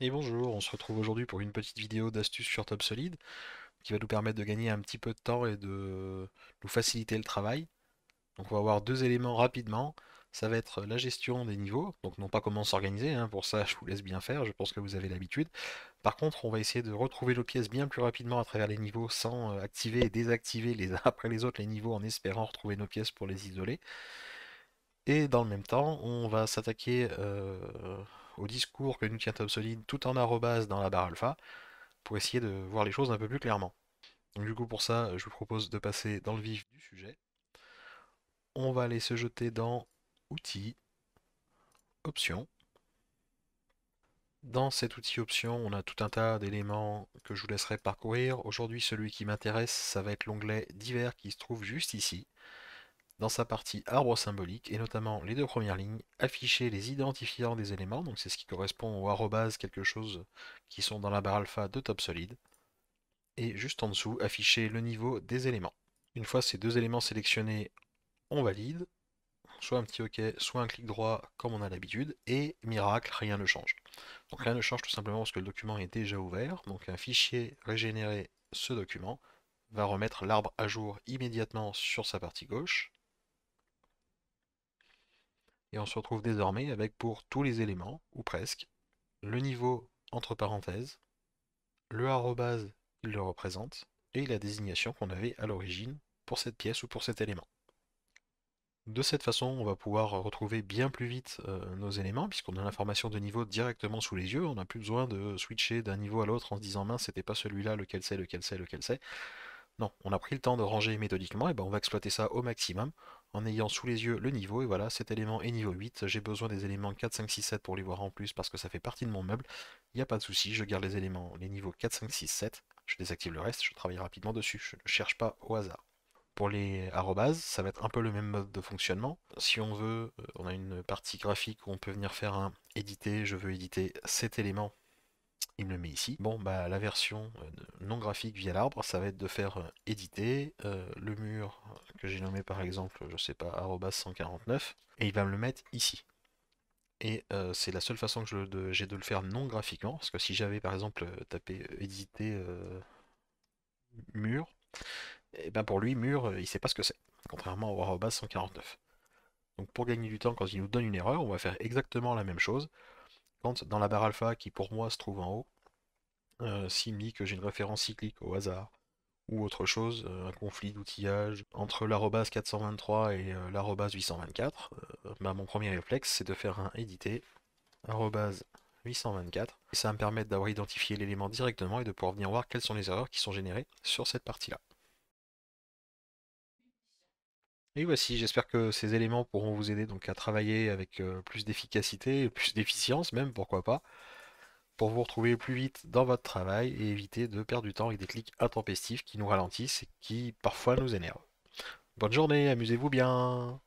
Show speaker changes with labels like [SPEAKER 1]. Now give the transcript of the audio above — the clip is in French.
[SPEAKER 1] Et bonjour, on se retrouve aujourd'hui pour une petite vidéo d'astuces sur Top qui va nous permettre de gagner un petit peu de temps et de nous faciliter le travail. Donc on va voir deux éléments rapidement. Ça va être la gestion des niveaux, donc non pas comment s'organiser, hein, pour ça je vous laisse bien faire, je pense que vous avez l'habitude. Par contre, on va essayer de retrouver nos pièces bien plus rapidement à travers les niveaux sans euh, activer et désactiver les uns après les autres les niveaux en espérant retrouver nos pièces pour les isoler. Et dans le même temps, on va s'attaquer euh, au discours que nous tient Top tout en arrobase dans la barre alpha, pour essayer de voir les choses un peu plus clairement. du coup pour ça, je vous propose de passer dans le vif du sujet. On va aller se jeter dans Outils, Options. Dans cet outil Options, on a tout un tas d'éléments que je vous laisserai parcourir. Aujourd'hui, celui qui m'intéresse, ça va être l'onglet Divers qui se trouve juste ici dans sa partie arbre symbolique, et notamment les deux premières lignes, afficher les identifiants des éléments, donc c'est ce qui correspond au arrobase quelque chose qui sont dans la barre alpha de solide et juste en dessous, afficher le niveau des éléments. Une fois ces deux éléments sélectionnés, on valide, soit un petit OK, soit un clic droit comme on a l'habitude, et miracle, rien ne change. rien ne change tout simplement parce que le document est déjà ouvert, donc un fichier Régénérer ce document va remettre l'arbre à jour immédiatement sur sa partie gauche, et on se retrouve désormais avec pour tous les éléments, ou presque, le niveau entre parenthèses, le arrobase qui le représente, et la désignation qu'on avait à l'origine pour cette pièce ou pour cet élément. De cette façon, on va pouvoir retrouver bien plus vite euh, nos éléments, puisqu'on a l'information de niveau directement sous les yeux, on n'a plus besoin de switcher d'un niveau à l'autre en se disant mince, c'était pas celui-là, lequel c'est, lequel c'est, lequel c'est. Non, on a pris le temps de ranger méthodiquement, et ben on va exploiter ça au maximum en ayant sous les yeux le niveau, et voilà, cet élément est niveau 8, j'ai besoin des éléments 4, 5, 6, 7 pour les voir en plus parce que ça fait partie de mon meuble, il n'y a pas de souci, je garde les éléments, les niveaux 4, 5, 6, 7, je désactive le reste, je travaille rapidement dessus, je ne cherche pas au hasard. Pour les arrobases, ça va être un peu le même mode de fonctionnement. Si on veut, euh, on a une partie graphique où on peut venir faire un éditer, je veux éditer cet élément il me le met ici. Bon, bah la version euh, non graphique via l'arbre, ça va être de faire euh, éditer euh, le mur que j'ai nommé par exemple, je sais pas, arrobas 149, et il va me le mettre ici. Et c'est la seule façon que j'ai de, le faire non graphiquement, parce que si j'avais par exemple tapé éditer mur, et eh ben pour lui, mur, il sait pas ce que c'est, contrairement au arrobas 149. Donc pour gagner du temps, quand il nous donne une erreur, on va faire exactement la même chose, quand dans la barre alpha, qui pour moi se trouve en haut, euh, si s'il me dit que j'ai une référence cyclique au hasard, ou autre chose, euh, un conflit d'outillage entre l'arrobase 423 et euh, l'arrobase 824, bah, mon premier réflexe c'est de faire un éditer arrobase 824, et ça va me permettre d'avoir identifié l'élément directement et de pouvoir venir voir quelles sont les erreurs qui sont générées sur cette partie-là. Et voici, bah, j'espère que ces éléments pourront vous aider donc à travailler avec plus d'efficacité, plus d'efficience même, pourquoi pas, pour vous retrouver plus vite dans votre travail et éviter de perdre du temps avec des clics intempestifs qui nous ralentissent et qui parfois nous énervent. Bonne journée, amusez-vous bien